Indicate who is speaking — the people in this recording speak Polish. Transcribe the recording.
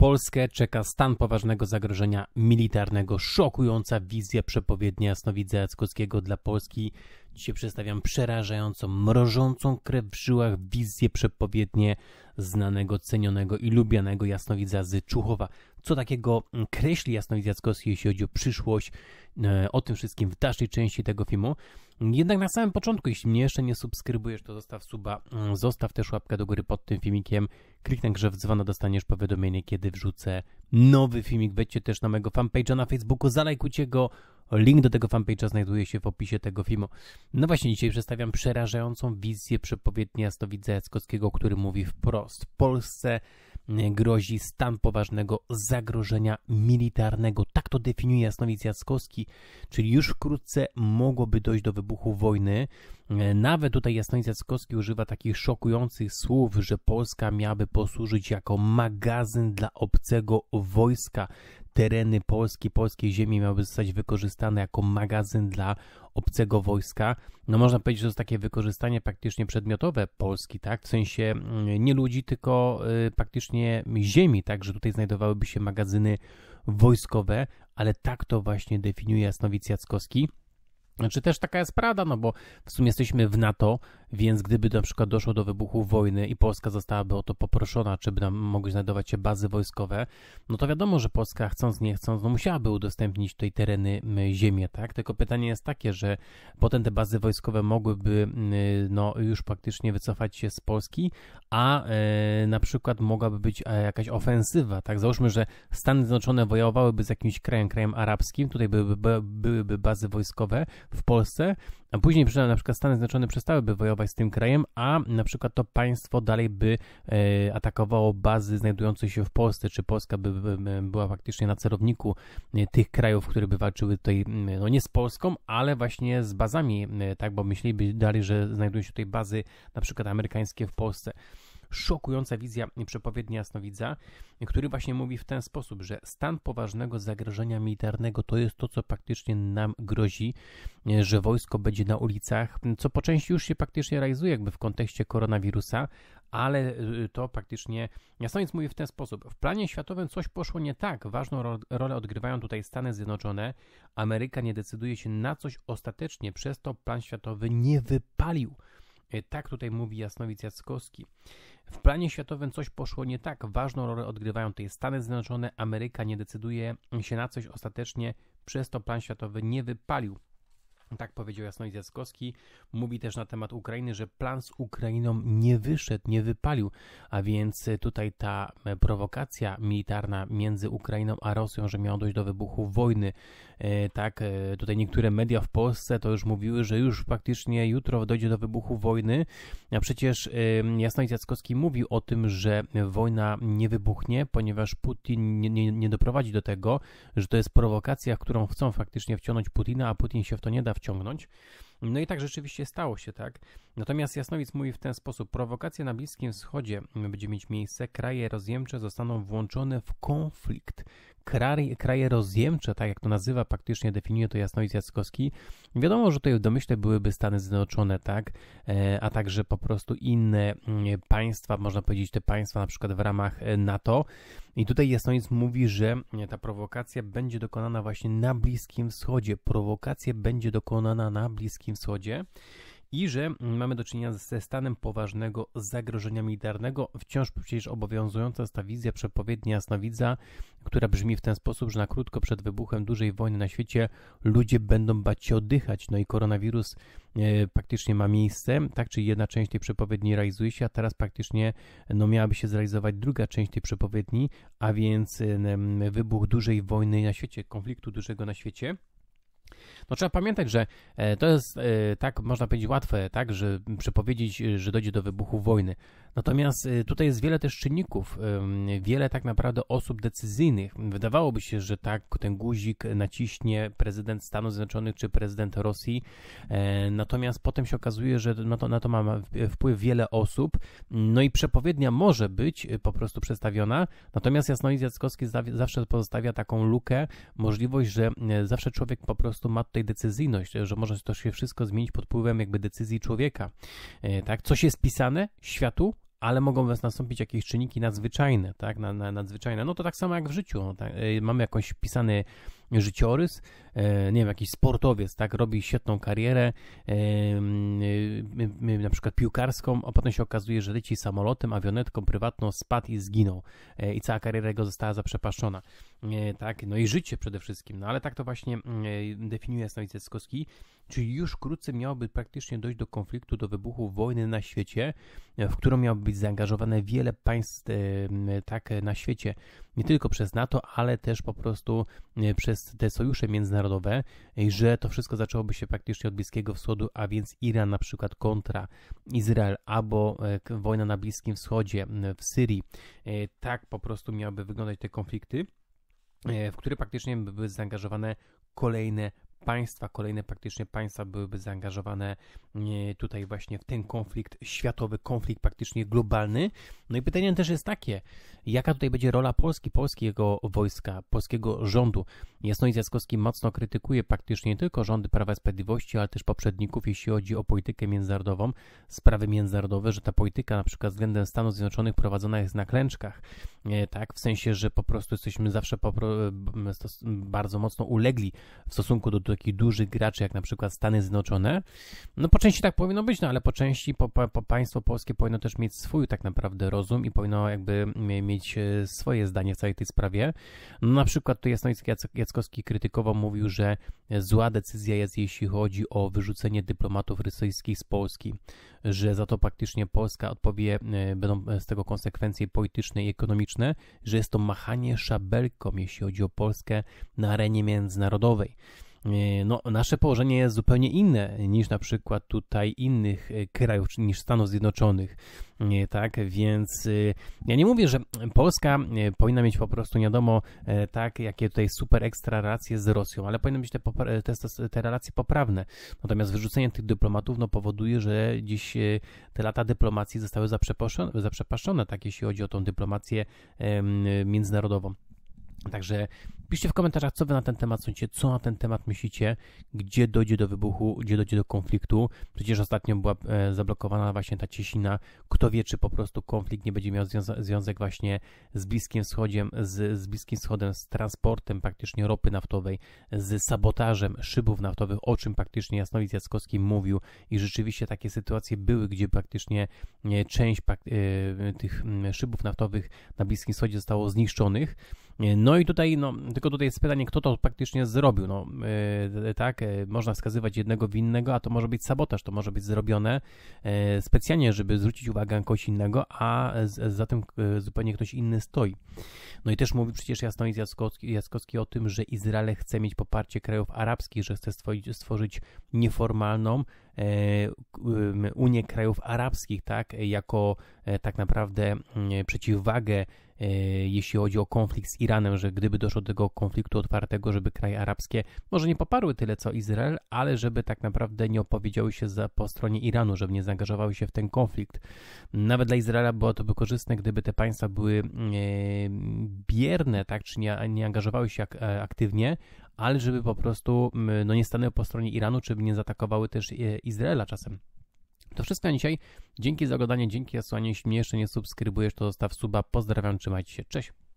Speaker 1: Polskę czeka stan poważnego zagrożenia militarnego. Szokująca wizja przepowiednia Jasnowidza Jackowskiego dla Polski. Dzisiaj przedstawiam przerażającą, mrożącą krew w żyłach wizję przepowiednie znanego, cenionego i lubianego Jasnowidza z Czuchowa. Co takiego kreśli Jasnowidz Jackowski, jeśli chodzi o przyszłość? E, o tym wszystkim w dalszej części tego filmu. Jednak na samym początku, jeśli mnie jeszcze nie subskrybujesz, to zostaw suba, mm, zostaw też łapkę do góry pod tym filmikiem, kliknij także w dzwone dostaniesz powiadomienie, kiedy wrzucę nowy filmik. Wejdźcie też na mojego fanpage'a na Facebooku, zalajkujcie go, link do tego fanpage'a znajduje się w opisie tego filmu. No właśnie, dzisiaj przedstawiam przerażającą wizję przepowiedni jasnowidza Jackowskiego, który mówi wprost, w Polsce E, grozi stan poważnego zagrożenia militarnego. Tak to definiuje Jasnowic Jackowski, czyli już wkrótce mogłoby dojść do wybuchu wojny. E, nawet tutaj Jasnowic Jackowski używa takich szokujących słów, że Polska miałaby posłużyć jako magazyn dla obcego wojska tereny Polski, polskiej ziemi miałyby zostać wykorzystane jako magazyn dla obcego wojska. No można powiedzieć, że to jest takie wykorzystanie praktycznie przedmiotowe Polski, tak? W sensie mm, nie ludzi, tylko y, praktycznie ziemi, tak? Że tutaj znajdowałyby się magazyny wojskowe, ale tak to właśnie definiuje Jasnowic Jackowski. Czy znaczy, też taka jest prawda, no bo w sumie jesteśmy w NATO, więc gdyby na przykład doszło do wybuchu wojny i Polska zostałaby o to poproszona, czy by tam mogły znajdować się bazy wojskowe, no to wiadomo, że Polska chcąc, nie chcąc, no musiałaby udostępnić tej tereny ziemię, tak? Tylko pytanie jest takie, że potem te bazy wojskowe mogłyby no już praktycznie wycofać się z Polski, a e, na przykład mogłaby być e, jakaś ofensywa, tak? Załóżmy, że Stany Zjednoczone wojowałyby z jakimś krajem, krajem arabskim, tutaj byłyby, byłyby bazy wojskowe, w Polsce, a później na przykład Stany Zjednoczone przestałyby wojować z tym krajem, a na przykład to państwo dalej by e, atakowało bazy znajdujące się w Polsce, czy Polska by była faktycznie na celowniku e, tych krajów, które by walczyły tutaj, no nie z Polską, ale właśnie z bazami, e, tak, bo myśleliby dalej, że znajdują się tutaj bazy na przykład amerykańskie w Polsce szokująca wizja przepowiedni jasnowidza, który właśnie mówi w ten sposób, że stan poważnego zagrożenia militarnego to jest to, co praktycznie nam grozi, e, że wojsko będzie na ulicach, co po części już się praktycznie realizuje jakby w kontekście koronawirusa, ale e, to praktycznie Jasnowidz mówi w ten sposób. W planie światowym coś poszło nie tak. Ważną rolę odgrywają tutaj Stany Zjednoczone. Ameryka nie decyduje się na coś ostatecznie, przez to plan światowy nie wypalił. E, tak tutaj mówi Jasnowic Jackowski. W planie światowym coś poszło nie tak. Ważną rolę odgrywają tutaj Stany Zjednoczone. Ameryka nie decyduje się na coś ostatecznie, przez to plan światowy nie wypalił. Tak powiedział Jasnoid Jackowski. Mówi też na temat Ukrainy, że plan z Ukrainą nie wyszedł, nie wypalił, a więc e, tutaj ta e, prowokacja militarna między Ukrainą a Rosją, że miało dojść do wybuchu wojny, e, tak, tutaj niektóre media w Polsce to już mówiły, że już praktycznie jutro dojdzie do wybuchu wojny, a przecież Jasnoid Jackowski mówił o tym, że wojna nie wybuchnie, ponieważ Putin nie, nie, nie doprowadzi do tego, że to jest prowokacja, którą chcą faktycznie wciągnąć Putina, a Putin się w to nie da wciągnąć. No i tak rzeczywiście stało się, tak? Natomiast Jasnowic mówi w ten sposób: prowokacja na Bliskim Wschodzie będzie mieć miejsce, kraje rozjemcze zostaną włączone w konflikt, kraje, kraje rozjemcze, tak jak to nazywa, praktycznie definiuje to Jasnowic Jackowski. Wiadomo, że tutaj w domyśle byłyby Stany Zjednoczone, tak, e, a także po prostu inne mm, państwa, można powiedzieć te państwa na przykład w ramach e, NATO. I tutaj Jasnowic mówi, że mm, ta prowokacja będzie dokonana właśnie na Bliskim Wschodzie. Prowokacja będzie dokonana na Bliskim Wschodzie i że mamy do czynienia ze stanem poważnego zagrożenia militarnego. Wciąż przecież obowiązująca jest ta wizja przepowiednia jasnowidza, która brzmi w ten sposób, że na krótko przed wybuchem dużej wojny na świecie ludzie będą bać się oddychać, no i koronawirus e, praktycznie ma miejsce, tak czy jedna część tej przepowiedni realizuje się, a teraz praktycznie no, miałaby się zrealizować druga część tej przepowiedni, a więc e, wybuch dużej wojny na świecie, konfliktu dużego na świecie. No trzeba pamiętać, że e, to jest e, tak, można powiedzieć, łatwe, tak, że przepowiedzieć, e, że dojdzie do wybuchu wojny. Natomiast y, tutaj jest wiele też czynników, wiele tak naprawdę osób decyzyjnych. Wydawałoby się, że tak ten guzik naciśnie prezydent Stanów Zjednoczonych czy prezydent Rosji, e, natomiast potem się okazuje, że na to, na to ma wpływ wiele osób, no i przepowiednia może być y, po prostu przedstawiona, natomiast Jasnowidz Jackowski zawsze pozostawia taką lukę, możliwość, że y, zawsze człowiek po prostu ma tutaj decyzyjność, że może to się wszystko zmienić pod wpływem jakby decyzji człowieka, e, tak? Coś jest pisane światu, ale mogą nastąpić jakieś czynniki nadzwyczajne, tak, na, na, nadzwyczajne. No to tak samo jak w życiu, no, tak? Y, mamy jakąś pisany życiorys, y, nie wiem, jakiś sportowiec, tak, robi świetną karierę, y, na przykład piłkarską, a potem się okazuje, że leci samolotem, awionetką prywatną, spadł i zginął i cała kariera jego została zaprzepaszczona, tak, no i życie przede wszystkim, no ale tak to właśnie definiuje Stanisław Kowski Czyli już wkrótce miałoby praktycznie dojść do konfliktu, do wybuchu wojny na świecie, w którą miałoby być zaangażowane wiele państw e, tak e, na świecie, nie tylko przez NATO, ale też po prostu e, przez te sojusze międzynarodowe, że to wszystko zaczęłoby się praktycznie od Bliskiego Wschodu, a więc Iran na przykład kontra Izrael, albo wojna na Bliskim Wschodzie, w Syrii. Tak po prostu miałoby wyglądać te konflikty, w które praktycznie były zaangażowane kolejne państwa, kolejne praktycznie państwa byłyby zaangażowane e, tutaj właśnie w ten konflikt światowy, konflikt praktycznie globalny. No i pytanie też jest takie, jaka tutaj będzie rola Polski, polskiego wojska, polskiego rządu? Jasnoid Jackowski mocno krytykuje praktycznie nie tylko rządy Prawa i Sprawiedliwości, ale też poprzedników, jeśli chodzi o politykę międzynarodową, sprawy międzynarodowe, że ta polityka na przykład względem Stanów Zjednoczonych prowadzona jest na klęczkach, e, tak? W sensie, że po prostu jesteśmy zawsze bardzo mocno ulegli w stosunku do takich dużych graczy, jak na przykład Stany Zjednoczone. No po części tak powinno być, no ale po części po, po państwo polskie powinno też mieć swój tak naprawdę rodzaj rozum i powinno jakby mieć e, swoje zdanie w całej tej sprawie. No, na przykład tu Jasnoicki Jackowski krytykował, mówił, że zła decyzja jest, jeśli chodzi o wyrzucenie dyplomatów rosyjskich z Polski, że za to praktycznie Polska odpowie, e, będą z tego konsekwencje polityczne i ekonomiczne, że jest to machanie szabelką, jeśli chodzi o Polskę na arenie międzynarodowej. E, no, nasze położenie jest zupełnie inne niż na przykład tutaj innych e, krajów, niż Stanów Zjednoczonych. E, tak, więc ja nie mówię, że Polska powinna mieć po prostu nie wiadomo, tak, jakie tutaj super ekstra relacje z Rosją, ale powinny być te, te, te relacje poprawne. Natomiast wyrzucenie tych dyplomatów no, powoduje, że dziś te lata dyplomacji zostały zaprzepaszczone, tak, jeśli chodzi o tą dyplomację międzynarodową. Także piszcie w komentarzach, co wy na ten temat sądzicie, co na ten temat myślicie, gdzie dojdzie do wybuchu, gdzie dojdzie do konfliktu. Przecież ostatnio była e, zablokowana właśnie ta cieśnina. Kto wie, czy po prostu konflikt nie będzie miał związa- związek właśnie z Bliskim Wschodem, z, z Bliskim Wschodem, z transportem praktycznie ropy naftowej, z sabotażem szybów naftowych, o czym praktycznie Jasnowic Jackowski mówił i rzeczywiście takie sytuacje były, gdzie praktycznie e, część e, tych szybów naftowych na Bliskim Wschodzie zostało zniszczonych. E, no i tutaj, no, tylko tutaj jest pytanie, kto to praktycznie zrobił. No, yy, tak, e, można wskazywać jednego winnego, a to może być sabotaż, to może być zrobione yy, specjalnie, żeby zwrócić uwagę na kogoś innego, a z, za tym zupełnie ktoś inny stoi. No i też mówi przecież Jasnowic Jaskowski, Jaskowski o tym, że Izrael chce mieć poparcie krajów arabskich, że chce stworzyć, stworzyć nieformalną E, Unię Krajów Arabskich, tak, jako e, tak naprawdę przeciwwagę, e, jeśli chodzi o konflikt z Iranem, że gdyby doszło do tego konfliktu otwartego, żeby kraje arabskie może nie poparły tyle co Izrael, ale żeby tak naprawdę nie opowiedziały się za, po stronie Iranu, żeby nie zaangażowały się w ten konflikt. Nawet dla Izraela było to by korzystne, gdyby te państwa były bierne, tak, czy nie, nie angażowały się aktywnie, ale żeby po prostu no, nie stanęły po stronie Iranu, czy by nie zaatakowały też e, Izraela czasem. To wszystko na dzisiaj. Dzięki za oglądanie, dzięki za słuchanie. Jeśli mnie jeszcze nie subskrybujesz, to zostaw suba. Pozdrawiam, trzymajcie się. Cześć.